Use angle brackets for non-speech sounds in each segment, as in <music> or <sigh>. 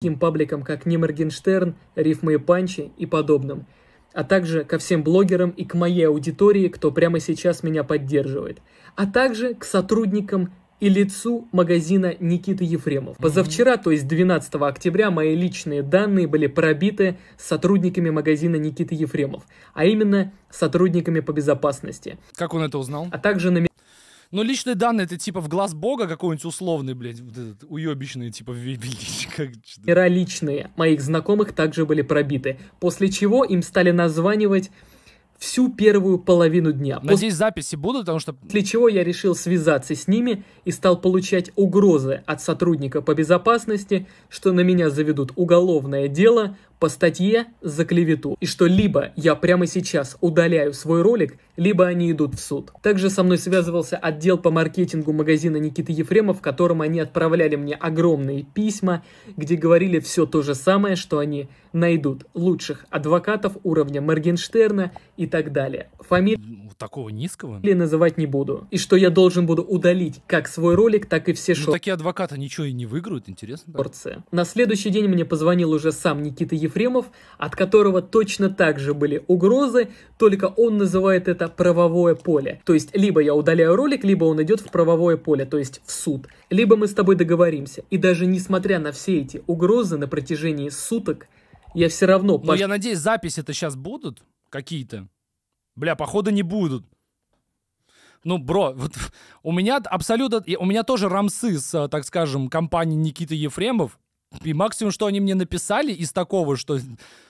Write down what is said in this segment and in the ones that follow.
таким пабликам, как Не Моргенштерн, Рифмы и Панчи и подобным, а также ко всем блогерам и к моей аудитории, кто прямо сейчас меня поддерживает, а также к сотрудникам и лицу магазина Никиты Ефремов. Позавчера, то есть 12 октября, мои личные данные были пробиты сотрудниками магазина Никиты Ефремов, а именно сотрудниками по безопасности. Как он это узнал? А также на но личные данные это типа в глаз бога какой-нибудь условный, блядь, вот этот уебищный, типа величка. <laughs> Вера личные моих знакомых также были пробиты, после чего им стали названивать всю первую половину дня. здесь записи будут, потому что... После чего я решил связаться с ними и стал получать угрозы от сотрудника по безопасности, что на меня заведут уголовное дело по статье за клевету. И что либо я прямо сейчас удаляю свой ролик, либо они идут в суд. Также со мной связывался отдел по маркетингу магазина Никиты Ефрема, в котором они отправляли мне огромные письма, где говорили все то же самое, что они найдут лучших адвокатов уровня Моргенштерна и так далее. Фамилию такого низкого? Или называть не буду. И что я должен буду удалить как свой ролик, так и все шоу. Ну, такие адвокаты ничего и не выиграют, интересно. Да? На следующий день мне позвонил уже сам Никита Ефремов, Ефремов, от которого точно так же были угрозы, только он называет это правовое поле. То есть, либо я удаляю ролик, либо он идет в правовое поле, то есть в суд. Либо мы с тобой договоримся. И даже несмотря на все эти угрозы на протяжении суток, я все равно... Ну, я надеюсь, записи это сейчас будут какие-то. Бля, походу не будут. Ну, бро, вот <laughs> у меня абсолютно... У меня тоже рамсы с, э, так скажем, компанией Никиты Ефремов. И максимум, что они мне написали из такого, что,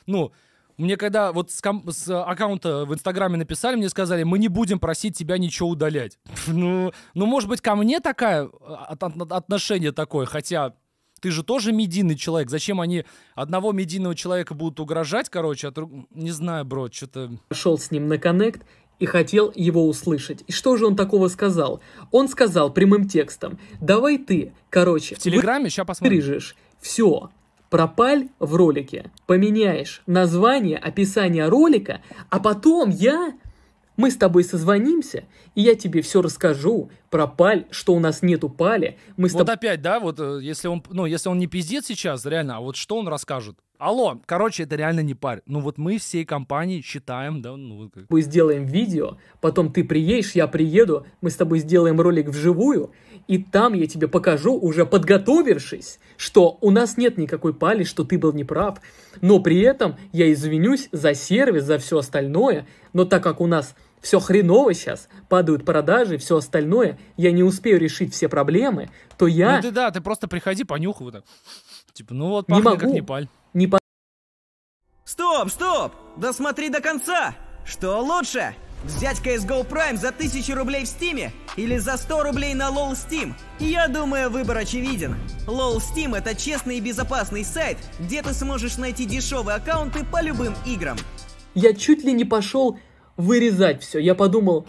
ну, мне когда вот с, ком- с аккаунта в Инстаграме написали, мне сказали, мы не будем просить тебя ничего удалять. <laughs> Ну, ну может быть, ко мне такое а, отношение такое, хотя ты же тоже медийный человек. Зачем они одного медийного человека будут угрожать, короче, а друг... не знаю, бро, что-то... Пошел с ним на коннект и хотел его услышать. И что же он такого сказал? Он сказал прямым текстом, давай ты, короче... В Телеграме? Сейчас посмотрим. Вырежешь все, пропаль в ролике. Поменяешь название, описание ролика, а потом я... Мы с тобой созвонимся, и я тебе все расскажу про паль, что у нас нету пали. Мы с вот тоб... опять, да, вот э, если он, ну, если он не пиздит сейчас, реально, а вот что он расскажет? Алло, короче, это реально не парь. Ну вот мы всей компанией считаем, да, ну как. Мы сделаем видео, потом ты приедешь, я приеду, мы с тобой сделаем ролик вживую, и там я тебе покажу, уже подготовившись, что у нас нет никакой пали, что ты был неправ. Но при этом я извинюсь за сервис, за все остальное. Но так как у нас все хреново сейчас, падают продажи, все остальное, я не успею решить все проблемы, то я... Ну ты да, ты просто приходи, понюхай вот так. Типа, ну вот пахнет не могу. как Непаль. Не по... Стоп, стоп! Досмотри до конца! Что лучше? Взять CSGO Prime за 1000 рублей в Стиме или за 100 рублей на LOL Steam? Я думаю, выбор очевиден. LOL Steam это честный и безопасный сайт, где ты сможешь найти дешевые аккаунты по любым играм. Я чуть ли не пошел вырезать все. Я подумал,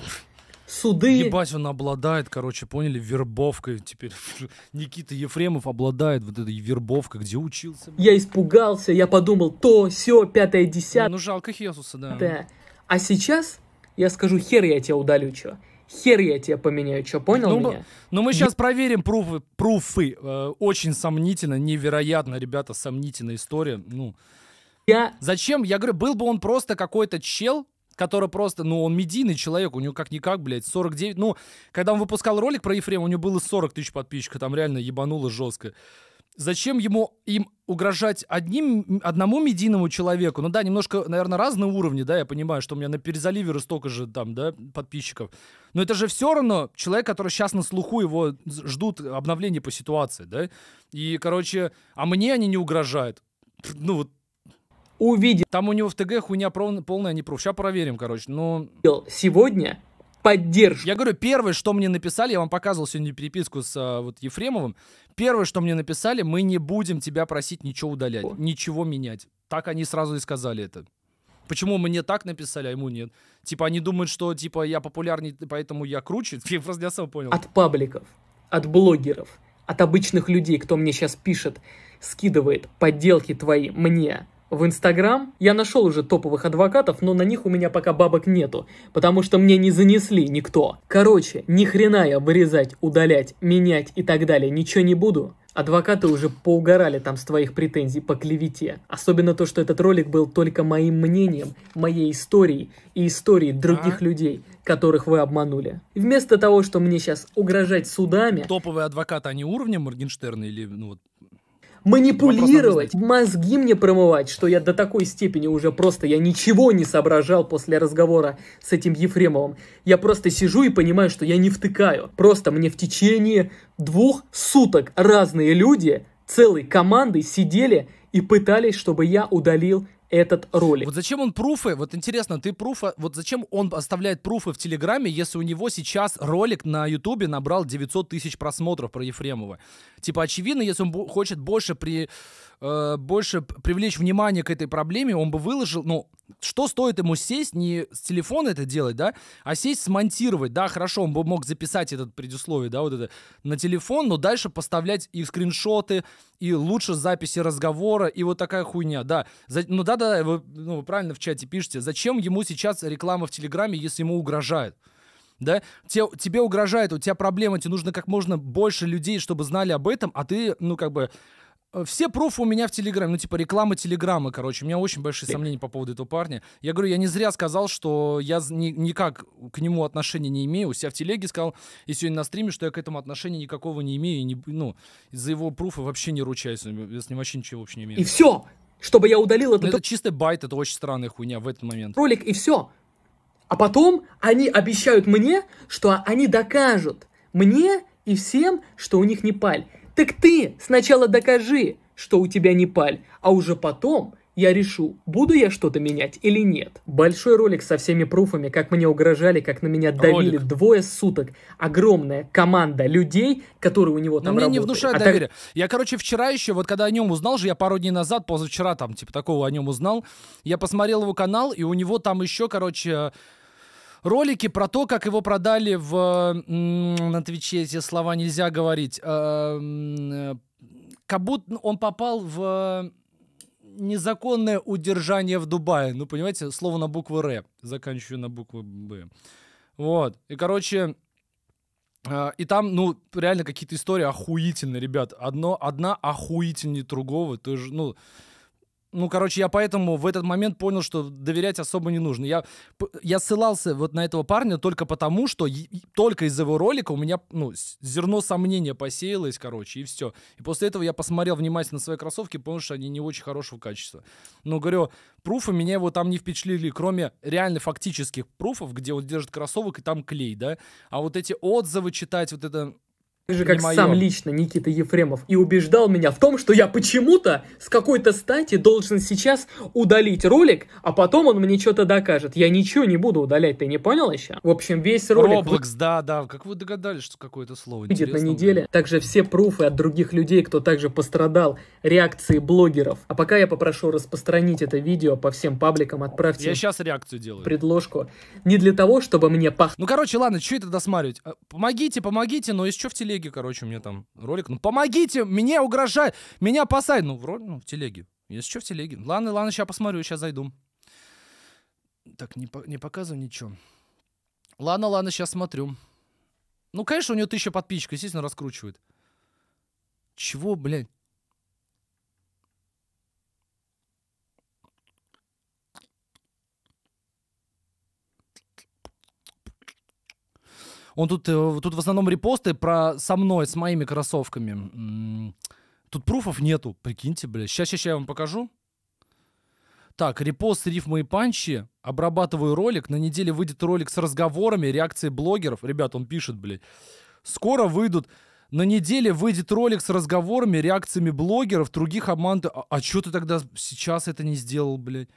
суды... Ебать, он обладает, короче, поняли, вербовкой теперь. <laughs> Никита Ефремов обладает вот этой вербовкой, где учился. Я испугался, я подумал, то, все, пятое, ну, десятое. Ну, жалко Хесуса, да. Да. А сейчас я скажу, хер я тебя удалю, чё. Хер я тебя поменяю, чё, понял ну, меня? Ну, мы сейчас проверим пруфы. пруфы. Э, очень сомнительно, невероятно, ребята, сомнительная история. Ну, я... Зачем? Я говорю, был бы он просто какой-то чел, который просто, ну, он медийный человек, у него как-никак, блядь, 49, ну, когда он выпускал ролик про Ефрема, у него было 40 тысяч подписчиков, там реально ебануло жестко зачем ему им угрожать одним, одному медийному человеку? Ну да, немножко, наверное, разные уровни, да, я понимаю, что у меня на перезаливе столько же там, да, подписчиков. Но это же все равно человек, который сейчас на слуху, его ждут обновления по ситуации, да? И, короче, а мне они не угрожают. Ну вот увидел. Там у него в ТГ хуйня полная, не про. Сейчас проверим, короче. Но... Сегодня поддержку. Я говорю, первое, что мне написали, я вам показывал сегодня переписку с а, вот Ефремовым. Первое, что мне написали, мы не будем тебя просить ничего удалять, О. ничего менять. Так они сразу и сказали это. Почему мне так написали, а ему нет? Типа они думают, что типа я популярнее, поэтому я круче. <laughs> Я просто для сам понял. От пабликов, от блогеров, от обычных людей, кто мне сейчас пишет, скидывает подделки твои мне, в Инстаграм. Я нашел уже топовых адвокатов, но на них у меня пока бабок нету, потому что мне не занесли никто. Короче, ни хрена я вырезать, удалять, менять и так далее ничего не буду. Адвокаты уже поугорали там с твоих претензий по клевете. Особенно то, что этот ролик был только моим мнением, моей историей и историей других а? людей, которых вы обманули. Вместо того, что мне сейчас угрожать судами... Топовые адвокаты, они уровня Моргенштерна или ну, вот, манипулировать, мозги мне промывать, что я до такой степени уже просто, я ничего не соображал после разговора с этим Ефремовым. Я просто сижу и понимаю, что я не втыкаю. Просто мне в течение двух суток разные люди целой командой сидели и пытались, чтобы я удалил этот ролик. Вот зачем он пруфы? Вот интересно, ты пруфа, вот зачем он оставляет пруфы в Телеграме, если у него сейчас ролик на Ютубе набрал 900 тысяч просмотров про Ефремова? Типа, очевидно, если он хочет больше при э, больше привлечь внимание к этой проблеме, он бы выложил, ну, что стоит ему сесть, не с телефона это делать, да, а сесть смонтировать, да, хорошо, он бы мог записать этот предусловие, да, вот это, на телефон, но дальше поставлять и скриншоты, и лучше записи разговора, и вот такая хуйня, да. За, ну да-да, вы, ну, вы правильно в чате пишете, зачем ему сейчас реклама в Телеграме, если ему угрожает? да, те, тебе угрожает, у тебя проблема, тебе нужно как можно больше людей, чтобы знали об этом, а ты, ну, как бы, Э, все профы у меня в Телеграме, ну типа реклама Телеграма, короче. У меня очень большие сомнения по поводу этого парня. Я говорю, я не зря сказал, что я ни, никак к нему отношения не имею. У себя в Телеге сказал, и сегодня на стриме, что я к этому отношения никакого не имею. не, ну, за его пруфа вообще не ручаюсь, я с ним вообще ничего вообще не имею. И все! Чтобы я удалил этот... Ну, это топ... чистый байт, это очень странная хуйня в этот момент. Ролик и все. А потом они обещают мне, что они докажут мне и всем, что у них не паль. Так ты сначала докажи, что у тебя не паль, а уже потом я решу, буду я что-то менять или нет. Большой ролик со всеми пруфами, как мне угрожали, как на меня давили ролик. двое суток. Огромная команда людей, которые у него ну, там Но мне не внушает а доверия. Так... Я, короче, вчера еще, вот когда о нем узнал же, я пару дней назад, позавчера там, типа такого о нем узнал, я посмотрел его канал, и у него там еще, короче, ролики про то, как его продали в... На Твиче эти слова нельзя говорить. Э, э, как будто ну, он попал в незаконное удержание в Дубае. Ну, понимаете, слово на букву «Р», заканчиваю на букву «Б». Вот. И, короче, э, и там, ну, реально какие-то истории охуительные, ребят. Одно, одна охуительнее другого. Ты же, ну, ну, короче, я поэтому в этот момент понял, что доверять особо не нужно. Я, я ссылался вот на этого парня только потому, что только из его ролика у меня, ну, зерно сомнения посеялось, короче, и все. И после этого я посмотрел внимательно свои кроссовки, понял, что они не очень хорошего качества. Но, говорю, пруфы меня его там не впечатлили, кроме реально фактических пруфов, где он держит кроссовок и там клей, да. А вот эти отзывы читать, вот это ты же как сам лично, Никита Ефремов, и убеждал меня в том, что я почему-то с какой-то стати должен сейчас удалить ролик, а потом он мне что-то докажет. Я ничего не буду удалять, ты не понял еще? В общем, весь ролик... Roblox, да, да, как вы догадались, что какое-то слово Будет на неделе. Также все пруфы от других людей, кто также пострадал, реакции блогеров. А пока я попрошу распространить это видео по всем пабликам, отправьте... Я сейчас реакцию делаю. Предложку. Не для того, чтобы мне пах... Ну, короче, ладно, что это досматривать? Э, помогите, помогите, но если что в телеге телеге, короче, меня там ролик. Ну, помогите, мне угрожает, меня опасает. Ну, в, роль, ну, в телеге. Если что, в телеге. Ладно, ладно, сейчас посмотрю, сейчас зайду. Так, не, по не показываю ничего. Ладно, ладно, сейчас смотрю. Ну, конечно, у него тысяча подписчиков, естественно, раскручивает. Чего, блядь? Он тут, э, тут в основном репосты про со мной, с моими кроссовками. Тут пруфов нету, прикиньте, бля. Сейчас, сейчас я вам покажу. Так, репост, рифмы и панчи. Обрабатываю ролик. На неделе выйдет ролик с разговорами, реакцией блогеров. Ребят, он пишет, блядь. Скоро выйдут... На неделе выйдет ролик с разговорами, реакциями блогеров, других обманутых. А, а что ты тогда сейчас это не сделал, блядь?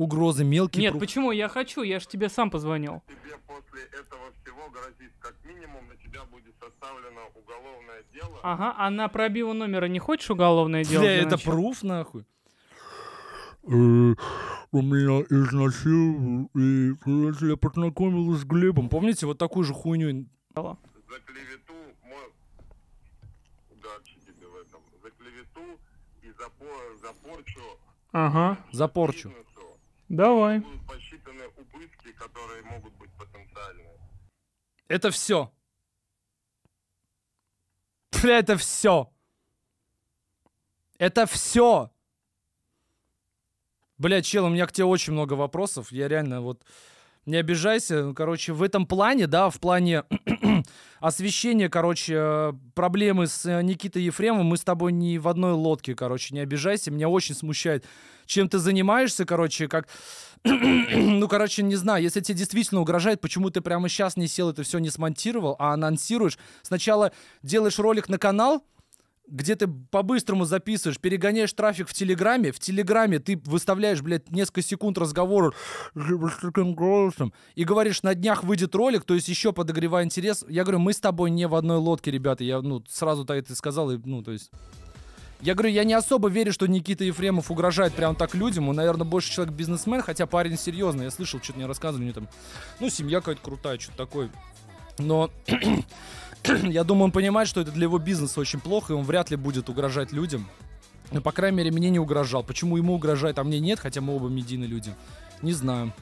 угрозы мелкие. Нет, прух... почему? Я хочу, я же тебе сам позвонил. Тебе после этого всего грозит как минимум, на тебя будет составлено уголовное дело. Ага, а на пробиву номера не хочешь уголовное дело? Бля, это пруф нахуй. Э, у меня изнасиловал, и я познакомился с Глебом. Помните, вот такую же хуйню? За клевету, удачи тебе в этом. За клевету и за, за порчу. Ага, за порчу. Бизнес Давай. посчитаны убытки, которые могут быть потенциальные. Это все. Бля, это все. Это все. Бля, чел, у меня к тебе очень много вопросов. Я реально вот... Не обижайся. Ну, короче, в этом плане, да, в плане освещение, короче, э, проблемы с э, Никитой Ефремовым, мы с тобой не в одной лодке, короче, не обижайся, меня очень смущает, чем ты занимаешься, короче, как... <clears throat> ну, короче, не знаю, если тебе действительно угрожает, почему ты прямо сейчас не сел это все не смонтировал, а анонсируешь. Сначала делаешь ролик на канал, где ты по-быстрому записываешь, перегоняешь трафик в Телеграме, в Телеграме ты выставляешь, блядь, несколько секунд разговора и говоришь, на днях выйдет ролик, то есть еще подогревая интерес. Я говорю, мы с тобой не в одной лодке, ребята. Я, ну, сразу так это сказал, и, ну, то есть... Я говорю, я не особо верю, что Никита Ефремов угрожает прям так людям. Он, наверное, больше человек-бизнесмен, хотя парень серьезный. Я слышал, что-то мне рассказывали, у него там, ну, семья какая-то крутая, что-то такое. Но <clears throat> <clears throat> я думаю, он понимает, что это для его бизнеса очень плохо, и он вряд ли будет угрожать людям. Но, ну, по крайней мере, мне не угрожал. Почему ему угрожает, а мне нет, хотя мы оба медийные люди? Не знаю.